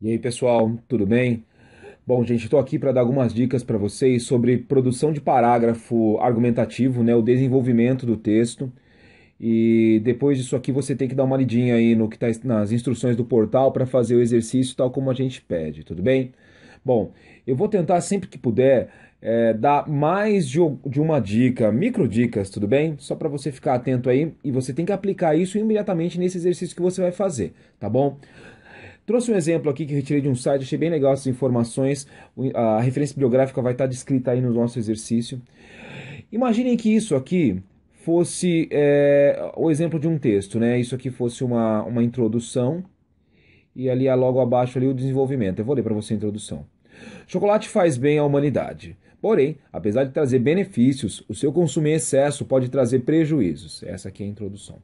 E aí, pessoal, tudo bem? Bom, gente, estou aqui para dar algumas dicas para vocês sobre produção de parágrafo argumentativo, né, o desenvolvimento do texto. E depois disso aqui você tem que dar uma lidinha aí no que está nas instruções do portal para fazer o exercício tal como a gente pede, tudo bem? Bom, eu vou tentar sempre que puder é, dar mais de, de, uma dica, micro dicas, tudo bem? Só para você ficar atento aí e você tem que aplicar isso imediatamente nesse exercício que você vai fazer, tá bom? Trouxe um exemplo aqui que retirei de um site, achei bem legal essas informações. A referência bibliográfica vai estar tá descrita aí no nosso exercício. Imaginem que isso aqui fosse é, o exemplo de um texto, né? Isso aqui fosse uma, uma introdução e ali logo abaixo ali o desenvolvimento. Eu vou ler para você a introdução. Chocolate faz bem à humanidade. Porém, apesar de trazer benefícios, o seu consumo em excesso pode trazer prejuízos. Essa aqui é a introdução.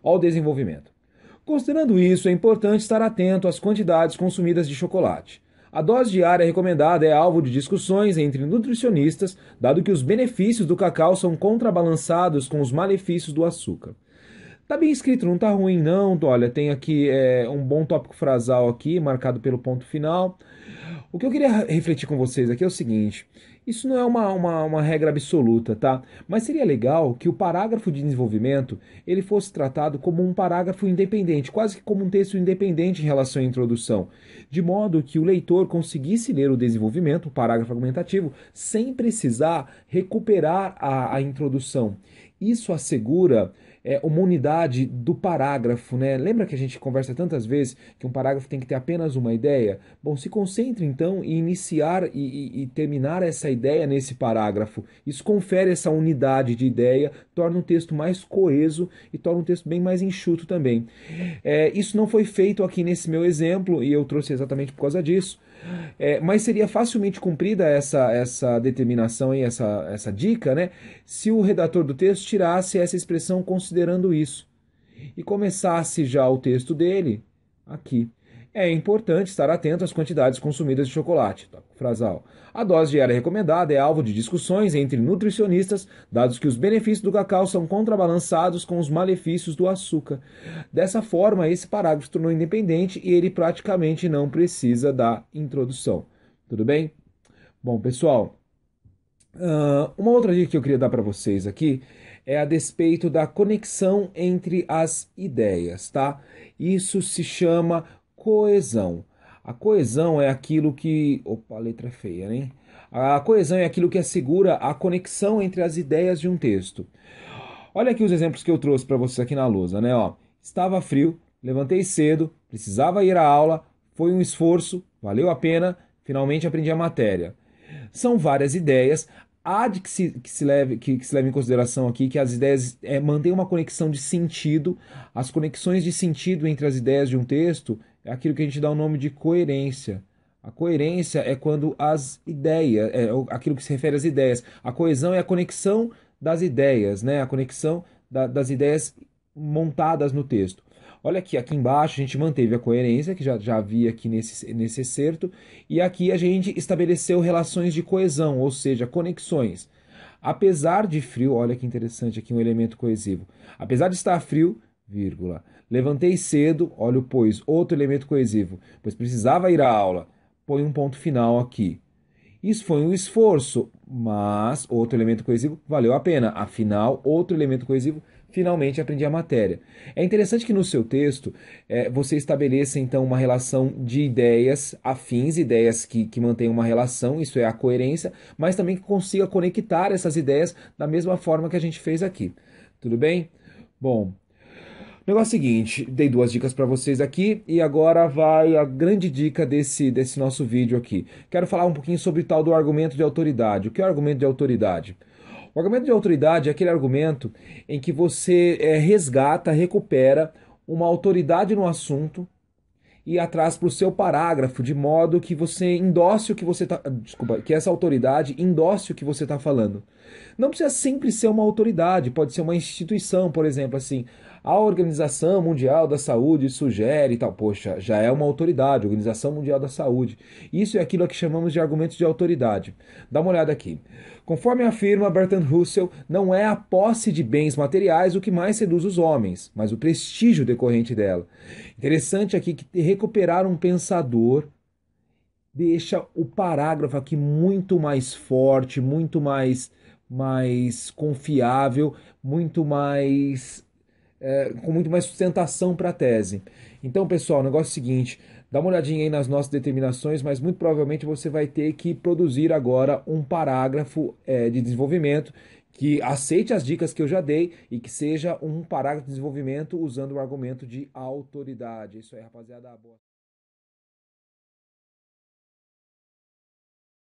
Ao desenvolvimento. Considerando isso, é importante estar atento às quantidades consumidas de chocolate. A dose diária recomendada é alvo de discussões entre nutricionistas, dado que os benefícios do cacau são contrabalançados com os malefícios do açúcar. Tá bem escrito, não tá ruim não. Olha, tem aqui é, um bom tópico frasal aqui, marcado pelo ponto final. O que eu queria refletir com vocês aqui é o seguinte: isso não é uma, uma, uma, regra absoluta, tá? Mas seria legal que o parágrafo de desenvolvimento ele fosse tratado como um parágrafo independente, quase que como um texto independente em relação à introdução, de modo que o leitor conseguisse ler o desenvolvimento, o parágrafo argumentativo, sem precisar recuperar a, a introdução. Isso assegura é, uma unidade do parágrafo. Né? Lembra que a gente conversa tantas vezes que um parágrafo tem que ter apenas uma ideia? Bom, se concentre então em iniciar e, e, e terminar essa ideia nesse parágrafo. Isso confere essa unidade de ideia, torna um texto mais coeso e torna um texto bem mais enxuto também. É, isso não foi feito aqui nesse meu exemplo e eu trouxe exatamente por causa disso. É, mas seria facilmente cumprida essa, essa determinação e essa, essa dica, né? Se o redator do texto tirasse essa expressão considerando isso e começasse já o texto dele aqui é importante estar atento às quantidades consumidas de chocolate. Tá? Frasal. A dose diária recomendada é alvo de discussões entre nutricionistas, dados que os benefícios do cacau são contrabalançados com os malefícios do açúcar. Dessa forma, esse parágrafo se tornou independente e ele praticamente não precisa da introdução. Tudo bem? Bom, pessoal, ah, uma outra dica que eu queria dar para vocês aqui é a despeito da conexão entre as ideias, tá? Isso se chama coesão. A coesão é aquilo que. Opa, a letra é feia, né? A coesão é aquilo que assegura a conexão entre as ideias de um texto. Olha aqui os exemplos que eu trouxe para vocês aqui na lousa, né? Ó, estava frio, levantei cedo, precisava ir à aula, foi um esforço, valeu a pena, finalmente aprendi a matéria. São várias ideias há de que se, que se, leve, que, que se leve em consideração aqui que as ideias é, mantêm uma conexão de sentido, as conexões de sentido entre as ideias de um texto é aquilo que a gente dá o nome de coerência. A coerência é quando as ideias, é, é aquilo que se refere às ideias. A coesão é a conexão das ideias, né? a conexão da, das ideias montadas no texto. Olha aqui, aqui embaixo a gente manteve a coerência, que já, já havia aqui nesse, nesse excerto, e aqui a gente estabeleceu relações de coesão, ou seja, conexões. Apesar de frio, olha que interessante aqui um elemento coesivo. Apesar de estar frio, vírgula, levantei cedo, olha o pois, outro elemento coesivo, pois precisava ir à aula. Põe um ponto final aqui. Isso foi um esforço, mas outro elemento coesivo valeu a pena. Afinal, outro elemento coesivo finalmente aprendi a matéria. É interessante que no seu texto é, você estabeleça então uma relação de ideias afins, ideias que, que mantêm uma relação, isso é a coerência, mas também que consiga conectar essas ideias da mesma forma que a gente fez aqui. Tudo bem? Bom. Negócio seguinte, dei duas dicas para vocês aqui e agora vai a grande dica desse, desse nosso vídeo aqui. Quero falar um pouquinho sobre o tal do argumento de autoridade. O que é o argumento de autoridade? O argumento de autoridade é aquele argumento em que você é, resgata, recupera uma autoridade no assunto e atrás para o seu parágrafo, de modo que você endosse o que você está. Desculpa, que essa autoridade endosse o que você está falando. Não precisa sempre ser uma autoridade, pode ser uma instituição, por exemplo, assim. A Organização Mundial da Saúde sugere tal. Poxa, já é uma autoridade, Organização Mundial da Saúde. Isso é aquilo que chamamos de argumentos de autoridade. Dá uma olhada aqui. Conforme afirma Bertrand Russell, não é a posse de bens materiais o que mais seduz os homens, mas o prestígio decorrente dela. Interessante aqui que recuperar um pensador deixa o parágrafo aqui muito mais forte, muito mais mais confiável, muito mais é, com muito mais sustentação para a tese. Então, pessoal, o negócio é o seguinte: Dá uma olhadinha aí nas nossas determinações, mas muito provavelmente você vai ter que produzir agora um parágrafo é, de desenvolvimento que aceite as dicas que eu já dei e que seja um parágrafo de desenvolvimento usando o argumento de autoridade. É isso aí, rapaziada. Boa.